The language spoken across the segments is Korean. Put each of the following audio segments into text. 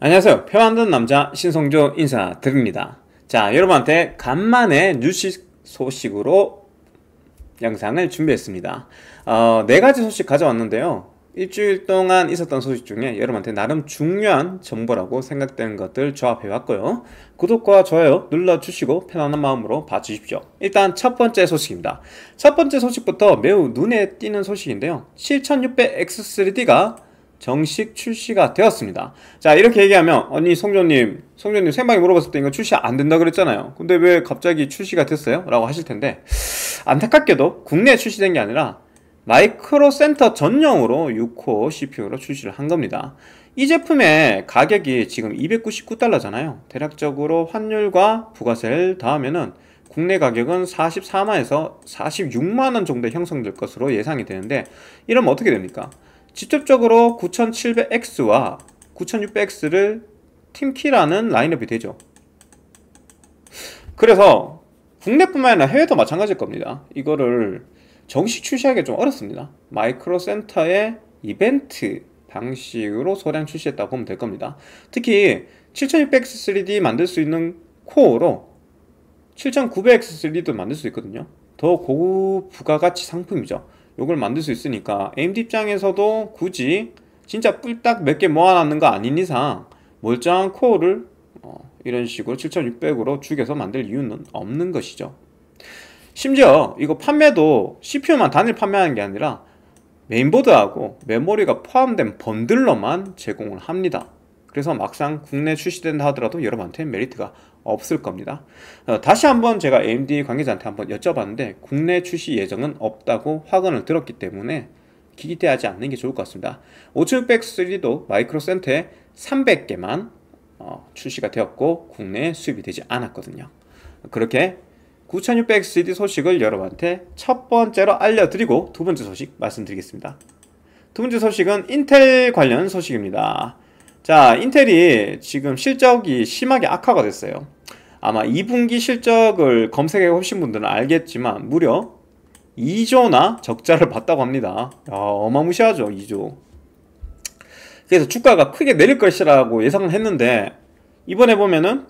안녕하세요. 표안드 남자 신성조 인사드립니다. 자, 여러분한테 간만에 뉴스 소식으로 영상을 준비했습니다. 어, 네 가지 소식 가져왔는데요. 일주일 동안 있었던 소식 중에 여러분한테 나름 중요한 정보라고 생각되는 것들 조합해왔고요. 구독과 좋아요 눌러주시고 편안한 마음으로 봐주십시오. 일단 첫 번째 소식입니다. 첫 번째 소식부터 매우 눈에 띄는 소식인데요. 7600X3D가 정식 출시가 되었습니다. 자, 이렇게 얘기하면, 언니 송조님, 송조님 생방에 물어봤을 때 이거 출시 안 된다 그랬잖아요. 근데 왜 갑자기 출시가 됐어요? 라고 하실 텐데, 안타깝게도 국내에 출시된 게 아니라 마이크로 센터 전용으로 6코 CPU로 출시를 한 겁니다. 이 제품의 가격이 지금 299달러잖아요. 대략적으로 환율과 부가세를 다하면은 국내 가격은 44만에서 46만원 정도 형성될 것으로 예상이 되는데 이러면 어떻게 됩니까? 직접적으로 9700X와 9600X를 팀키라는 라인업이 되죠. 그래서 국내뿐만 아니라 해외도 마찬가지일 겁니다. 이거를 정식 출시하기가 좀 어렵습니다. 마이크로 센터의 이벤트 방식으로 소량 출시했다고 보면 될 겁니다. 특히 7600X3D 만들 수 있는 코어로 7900X3D도 만들 수 있거든요. 더 고부 가가치 상품이죠. 이걸 만들 수 있으니까 AMD 입장에서도 굳이 진짜 뿔딱 몇 개 모아놨는 거 아닌 이상 멀쩡한 코어를 어, 이런 식으로 7600으로 죽여서 만들 이유는 없는 것이죠 심지어 이거 판매도 CPU만 단일 판매하는 게 아니라 메인보드하고 메모리가 포함된 번들러만 제공을 합니다 그래서 막상 국내 출시된다 하더라도 여러분한테 메리트가 없을 겁니다. 어, 다시 한번 제가 AMD 관계자한테 한번 여쭤봤는데 국내 출시 예정은 없다고 확언을 들었기 때문에 기대하지 않는 게 좋을 것 같습니다. 5600-3도 x 마이크로센터에 300개만 어, 출시가 되었고 국내에 수입이 되지 않았거든요. 그렇게 9600-3D 소식을 여러분한테 첫 번째로 알려드리고 두 번째 소식 말씀드리겠습니다. 두 번째 소식은 인텔 관련 소식입니다. 자, 인텔이 지금 실적이 심하게 악화가 됐어요. 아마 2분기 실적을 검색해 보신 분들은 알겠지만 무려 2조나 적자를 봤다고 합니다. 야, 어마무시하죠, 2조. 그래서 주가가 크게 내릴 것이라고 예상을 했는데 이번에 보면은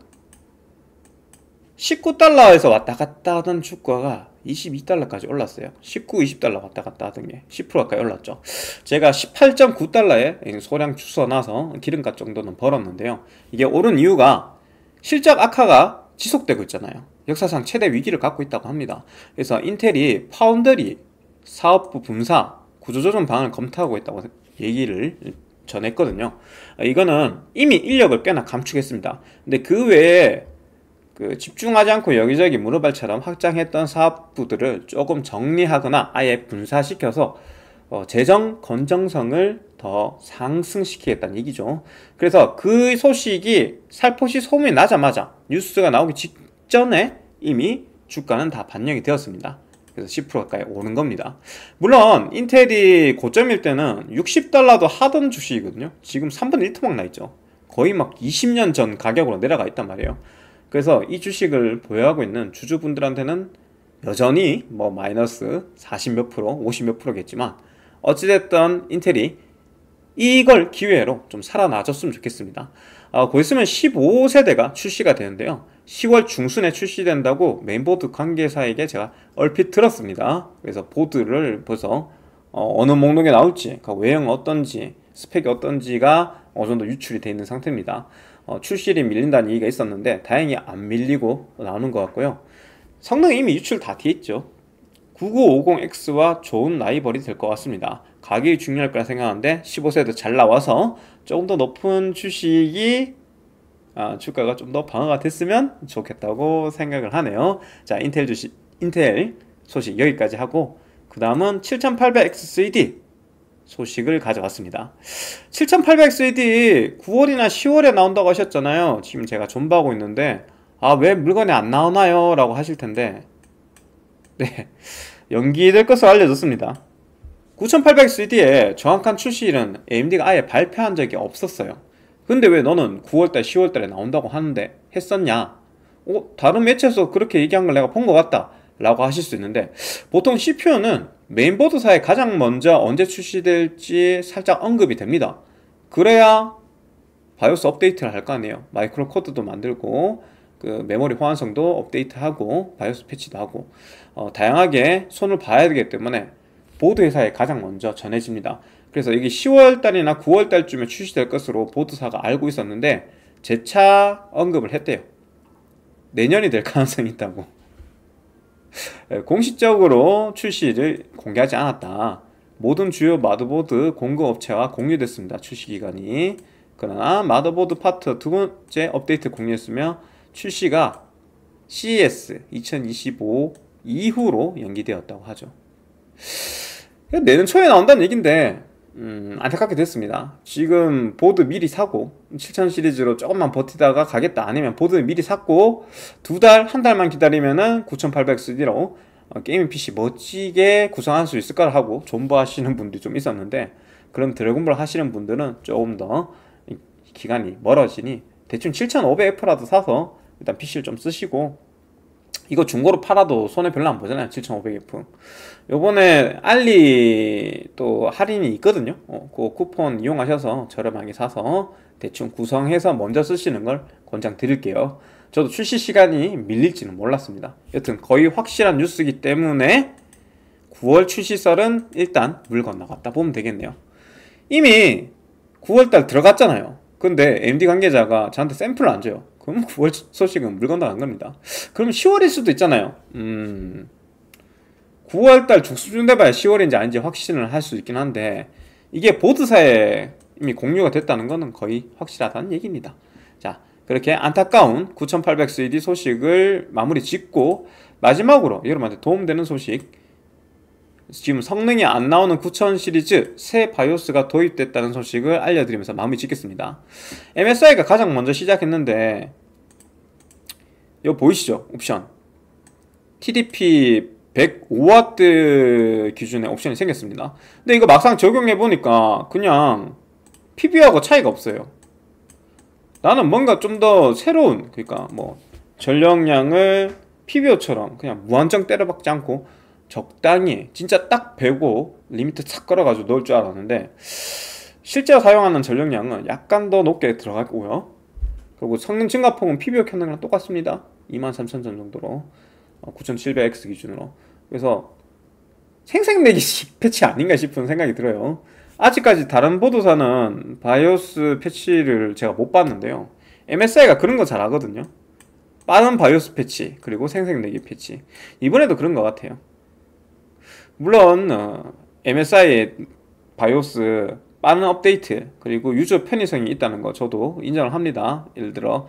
19달러에서 왔다 갔다 하던 주가가 22달러까지 올랐어요. 19, 20달러 왔다 갔다 하던 게 10% 가까이 올랐죠. 제가 18.9달러에 소량 주워 놔서 기름값 정도는 벌었는데요. 이게 오른 이유가 실적 악화가 지속되고 있잖아요. 역사상 최대 위기를 갖고 있다고 합니다. 그래서 인텔이 파운드리 사업부 분사 구조조정 방안을 검토하고 있다고 얘기를 전했거든요. 이거는 이미 인력을 꽤나 감축했습니다. 근데 그 외에 그 집중하지 않고 여기저기 무릎발처럼 확장했던 사업부들을 조금 정리하거나 아예 분사시켜서 어, 재정 건정성을 더 상승시키겠다는 얘기죠. 그래서 그 소식이 살포시 소문이 나자마자 뉴스가 나오기 직전에 이미 주가는 다 반영이 되었습니다. 그래서 10% 가까이 오른 겁니다. 물론 인텔이 고점일 때는 60달러도 하던 주식이거든요. 지금 3분의 1토막 나 있죠. 거의 막 20년 전 가격으로 내려가 있단 말이에요. 그래서 이 주식을 보유하고 있는 주주분들한테는 여전히 뭐 마이너스 40 몇 프로, 50 몇 프로겠지만 어찌됐든 인텔이 이걸 기회로 좀 살아나줬으면 좋겠습니다. 어, 곧 있으면 15세대가 출시가 되는데요. 10월 중순에 출시된다고 메인보드 관계사에게 제가 얼핏 들었습니다. 그래서 보드를 벌써 어, 느 목록에 나올지, 그 외형 어떤지, 스펙이 어떤지가 어느 정도 유출이 돼 있는 상태입니다. 어, 출시일이 밀린다는 얘기가 있었는데 다행히 안 밀리고 나오는 것 같고요. 성능이 이미 유출 다돼 있죠. 9950X와 좋은 라이벌이 될 것 같습니다. 가격이 중요할 거라 생각하는데 15세도 잘 나와서 조금 더 높은 주식이 아, 주가가 좀 더 방어가 됐으면 좋겠다고 생각을 하네요. 자, 인텔 주식, 인텔 소식 여기까지 하고, 그 다음은 7800XCD 소식을 가져왔습니다. 7800XCD 9월이나 10월에 나온다고 하셨잖아요. 지금 제가 존버하고 있는데, 아, 왜 물건이 안 나오나요? 라고 하실 텐데, 네. 연기될 것으로알려졌습니다 9800CD의 정확한 출시일은 AMD가 아예 발표한 적이 없었어요. 근데 왜 너는 9월달, 10월달에 나온다고 하는데 했었냐? 어, 다른 매체에서 그렇게 얘기한 걸 내가 본 것 같다. 라고 하실 수 있는데 보통 CPU는 메인보드사에 가장 먼저 언제 출시될지 살짝 언급이 됩니다. 그래야 바이오스 업데이트를 할 거 아니에요. 마이크로 코드도 만들고 그 메모리 호환성도 업데이트하고 바이오스 패치도 하고 어, 다양하게 손을 봐야 되기 때문에 보드 회사에 가장 먼저 전해집니다. 그래서 이게 10월 달이나 9월 달쯤에 출시될 것으로 보드사가 알고 있었는데 재차 언급을 했대요. 내년이 될 가능성이 있다고. 공식적으로 출시를 공개하지 않았다. 모든 주요 마더보드 공급업체와 공유됐습니다. 출시기간이. 그러나 마더보드 파트 두 번째 업데이트 공유했으며 출시가 CES 2025 이후로 연기되었다고 하죠. 내년 초에 나온다는 얘긴데 음, 안타깝게 됐습니다. 지금 보드 미리 사고 7 0 0 0 시리즈로 조금만 버티다가 가겠다 아니면 보드 미리 샀고 두 달, 한 달만 기다리면은 9800CD로 어, 게이밍 PC 멋지게 구성할 수 있을 까라 하고 존버하시는 분들이 좀 있었는데 그럼 드래곤볼 하시는 분들은 조금 더 기간이 멀어지니 대충 7500F라도 사서 일단 PC를 좀 쓰시고 이거 중고로 팔아도 손해 별로 안 보잖아요. 7 5 0 0 품. 요번에 알리 또 할인이 있거든요. 어, 그 쿠폰 이용하셔서 저렴하게 사서 대충 구성해서 먼저 쓰시는 걸 권장 드릴게요. 저도 출시 시간이 밀릴지는 몰랐습니다. 여튼 거의 확실한 뉴스이기 때문에 9월 출시설은 일단 물 건너갔다 보면 되겠네요. 이미 9월달 들어갔잖아요. 근데 MD 관계자가 저한테 샘플을 안 줘요. 그럼 9월 소식은 물건도 안 갑니다. 그럼 10월일 수도 있잖아요. 음, 9월달 죽수준 돼봐야 10월인지 아닌지 확신을 할 수 있긴 한데 이게 보드사에 이미 공유가 됐다는 것은 거의 확실하다는 얘기입니다. 자, 그렇게 안타까운 9800CD 소식을 마무리 짓고 마지막으로 여러분한테 도움되는 소식 지금 성능이 안 나오는 9000 시리즈 새 바이오스가 도입됐다는 소식을 알려드리면서 마음이 짓겠습니다 MSI가 가장 먼저 시작했는데 요 보이시죠? 옵션 TDP 105W 기준의 옵션이 생겼습니다 근데 이거 막상 적용해보니까 그냥 PB하고 차이가 없어요 나는 뭔가 좀 더 새로운 그러니까 뭐 전력량을 PBO처럼 그냥 무한정 때려박지 않고 적당히 진짜 딱 베고 리미트 착 걸어가지고 넣을 줄 알았는데 실제로 사용하는 전력량은 약간 더 높게 들어갔고요 그리고 성능 증가폭은 PBO 켰는거랑 똑같습니다 23,000점 정도로 9700X 어, 기준으로 그래서 생생내기 패치 아닌가 싶은 생각이 들어요 아직까지 다른 보도사는 바이오스 패치를 제가 못 봤는데요 MSI가 그런 거 잘하거든요 빠른 바이오스 패치 그리고 생생내기 패치 이번에도 그런 것 같아요 물론 어, MSI의 바이오스 빠른 업데이트 그리고 유저 편의성이 있다는 거 저도 인정을 합니다. 예를 들어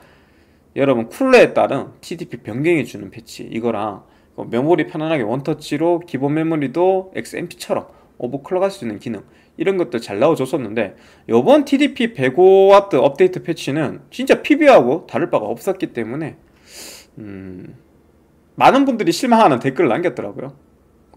여러분 쿨러에 따른 TDP 변경해 주는 패치 이거랑 그 메모리 편안하게 원터치로 기본 메모리도 XMP처럼 오버클럭할 수 있는 기능 이런 것들 잘 나와줬었는데 이번 TDP 105W 업데이트 패치는 진짜 PB하고 다를 바가 없었기 때문에 음, 많은 분들이 실망하는 댓글을 남겼더라고요.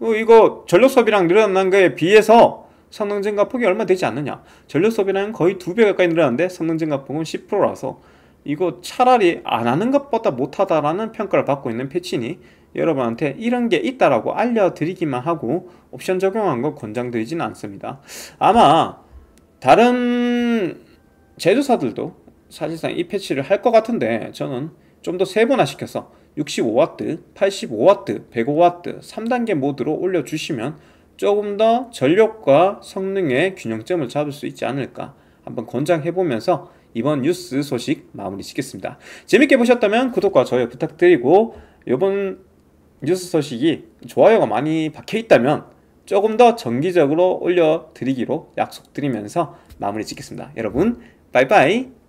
그 이거 전력 소비량 늘어난 거에 비해서 성능 증가 폭이 얼마 되지 않느냐 전력 소비량은 거의 두 배 가까이 늘어났는데 성능 증가 폭은 10%라서 이거 차라리 안 하는 것보다 못하다라는 평가를 받고 있는 패치니 여러분한테 이런 게 있다라고 알려드리기만 하고 옵션 적용한 거 권장드리지는 않습니다. 아마 다른 제조사들도 사실상 이 패치를 할 것 같은데 저는 좀더 세분화시켜서 65W, 85W, 105W 3단계 모드로 올려주시면 조금 더 전력과 성능의 균형점을 잡을 수 있지 않을까 한번 권장해보면서 이번 뉴스 소식 마무리 짓겠습니다. 재밌게 보셨다면 구독과 좋아요 부탁드리고 이번 뉴스 소식이 좋아요가 많이 박혀있다면 조금 더 정기적으로 올려드리기로 약속드리면서 마무리 짓겠습니다. 여러분 빠이빠이